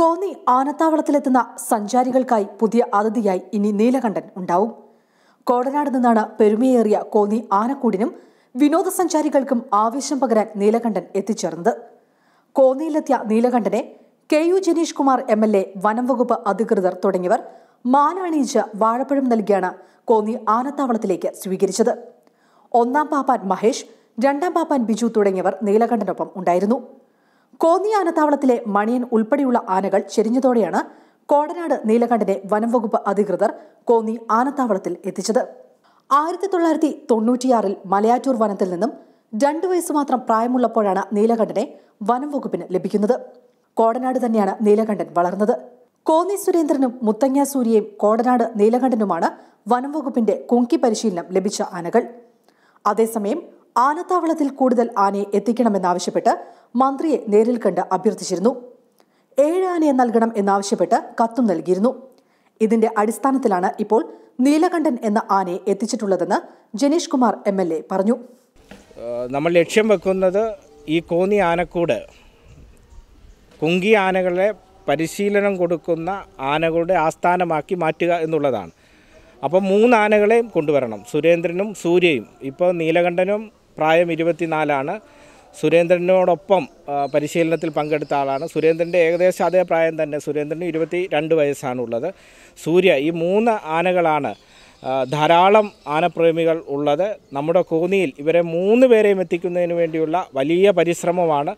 കോന്നി ആനത്താവളത്തിലെത്തുന്ന സഞ്ചാരികൾക്കായി പുതിയ അതിഥിയായി ഇനി നീലകണ്ഠൻ ഉണ്ടാവും കോടനാട് നിന്നാണ് പെരുമയേറിയ കോന്നി ആനക്കൂടിനും വിനോദസഞ്ചാരികൾക്കും ആവേശം പകരാൻ നീലകണ്ഠൻ എത്തിച്ചേർന്നത് കോന്നിയിലെത്തിയ നീലകണ്ഠനെ K U Jenish Kumar M L A വനം വകുപ്പ് അധികൃതർ തുടങ്ങിയവർ മാലണിയിച്ച് വാഴപ്പഴം നൽകിയാണ് കോന്നി ആനത്താവളത്തിലേക്ക് സ്വീകരിച്ചത് ഒന്നാം പാപ്പാൻ മഹേഷ് രണ്ടാം പാപ്പാൻ ബിജു തുടങ്ങിയവർ നീലകണ്ഠനൊപ്പം ഉണ്ടായിരുന്നു കോന്നി ആനത്താവളത്തിലെ മണിയൻ ഉൾപ്പെടെയുള്ള ആനകൾ ചെരിഞ്ഞതോടെയാണ് കോടനാട് നീലകണ്ഠനെ വനംവകുപ്പ് അധികൃതർ കോന്നി ആനത്താവളത്തിൽ എത്തിച്ചത് ആയിരത്തി തൊള്ളായിരത്തി തൊണ്ണൂറ്റിയാറിൽ മലയാറ്റൂർ വനത്തിൽ നിന്നും രണ്ടു വയസ്സ് മാത്രം പ്രായമുള്ളപ്പോഴാണ് നീലകണ്ഠനെ വനംവകുപ്പിന് ലഭിക്കുന്നത് കോടനാട് തന്നെയാണ് നീലകണ്ഠൻ വളർന്നത് കോന്നി സുരേന്ദ്രനും മുത്തങ്ങ സൂര്യയും കോടനാട് നീലകണ്ഠനുമാണ് വനംവകുപ്പിന്റെ കുങ്കി പരിശീലനം ലഭിച്ച ആനകൾ അതേസമയം ആനത്താവളത്തിൽ കൂടുതൽ ആനയെ എത്തിക്കണമെന്നാവശ്യപ്പെട്ട് മന്ത്രിയെ നേരിൽ കണ്ട് അഭ്യർത്ഥിച്ചിരുന്നു ഏഴ് ആനയെ നൽകണം എന്നാവശ്യപ്പെട്ട് കത്തും നൽകിയിരുന്നു ഇതിന്റെ അടിസ്ഥാനത്തിലാണ് ഇപ്പോൾ നീലകണ്ഠൻ എന്ന ആനയെ എത്തിച്ചിട്ടുള്ളതെന്ന് Jenish Kumar M L A പറഞ്ഞു നമ്മൾ ലക്ഷ്യം വെക്കുന്നത് ഈ കോന്നി ആനക്കൂട് കുങ്കി ആനകളെ പരിശീലനം കൊടുക്കുന്ന ആനകളുടെ ആസ്ഥാനമാക്കി മാറ്റുക എന്നുള്ളതാണ് അപ്പോൾ മൂന്ന് ആനകളെയും കൊണ്ടുവരണം സുരേന്ദ്രനും സൂര്യയും ഇപ്പോൾ നീലകണ്ഠനും പ്രായം ഇരുപത്തിനാലാണ് സുരേന്ദ്രനോടൊപ്പം പരിശീലനത്തിൽ പങ്കെടുത്ത ആളാണ് സുരേന്ദ്രൻ്റെ ഏകദേശം അതേ പ്രായം തന്നെ സുരേന്ദ്രന് ഇരുപത്തി രണ്ട് വയസ്സാണുള്ളത് സൂര്യ ഈ മൂന്ന് ആനകളാണ് ധാരാളം ആനപ്രേമികൾ ഉള്ളത് നമ്മുടെ കോന്നിയിൽ ഇവരെ മൂന്ന് പേരെയും എത്തിക്കുന്നതിന് വേണ്ടിയുള്ള വലിയ പരിശ്രമമാണ്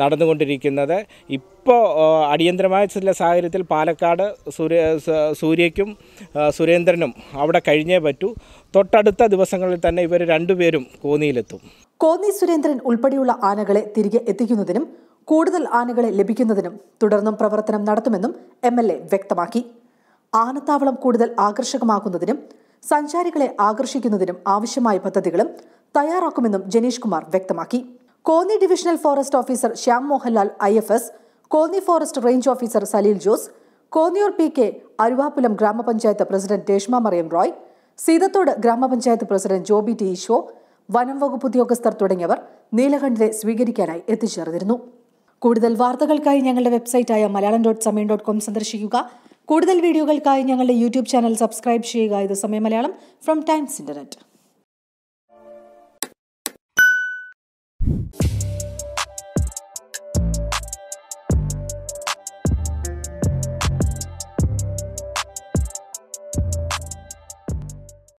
നടന്നുകൊണ്ടിരിക്കുന്നത് ഇപ്പോൾ അടിയന്തരമായ ചില സാഹചര്യത്തിൽ പാലക്കാട് സൂര്യ സൂര്യയ്ക്കും സുരേന്ദ്രനും അവിടെ കഴിഞ്ഞേ പറ്റൂ തൊട്ടടുത്ത ദിവസങ്ങളിൽ തന്നെ ഇവർ രണ്ടുപേരും കോന്നിയിലെത്തും കോന്നി സുരേന്ദ്രൻ ഉൾപ്പെടെയുള്ള ആനകളെ തിരികെ എത്തിക്കുന്നതിനും കൂടുതൽ ആനകളെ ലഭിക്കുന്നതിനും തുടർന്നും പ്രവർത്തനം നടത്തുമെന്നും എം വ്യക്തമാക്കി ആനത്താവളം കൂടുതൽ ആകർഷകമാക്കുന്നതിനും സഞ്ചാരികളെ ആകർഷിക്കുന്നതിനും ആവശ്യമായ പദ്ധതികളും തയ്യാറാക്കുമെന്നും ജനീഷ് കുമാർ വ്യക്തമാക്കി Konni divisional forest officer Shyam Mohanlal I F S Konni forest range officer Salil Jose Konniyoor P K Aruvappulam ഗ്രാമപഞ്ചായത്ത് പ്രസിഡന്റ് രേഷ്മ മറിയം റോയ് സീതത്തോട് ഗ്രാമപഞ്ചായത്ത് പ്രസിഡന്റ് ജോബി ടി ഈശോ വനം വകുപ്പ് ഉദ്യോഗസ്ഥർ തുടങ്ങിയവർ നീലകണ്ഠരെ സ്വീകരിക്കാനായി എത്തിച്ചേർന്നിരുന്നു കൂടുതൽ വാർത്തകൾക്കായി ഞങ്ങളുടെ വെബ്സൈറ്റായ Malayalam dot Samayam dot com സന്ദർശിക്കുക കൂടുതൽ വീഡിയോകൾക്കായി ഞങ്ങളുടെ യൂട്യൂബ് ചാനൽ സബ്സ്ക്രൈബ് ചെയ്യുക ഇത് സമയം മലയാളം ഫ്രം ടൈംസ് ഇന്റർനെറ്റ്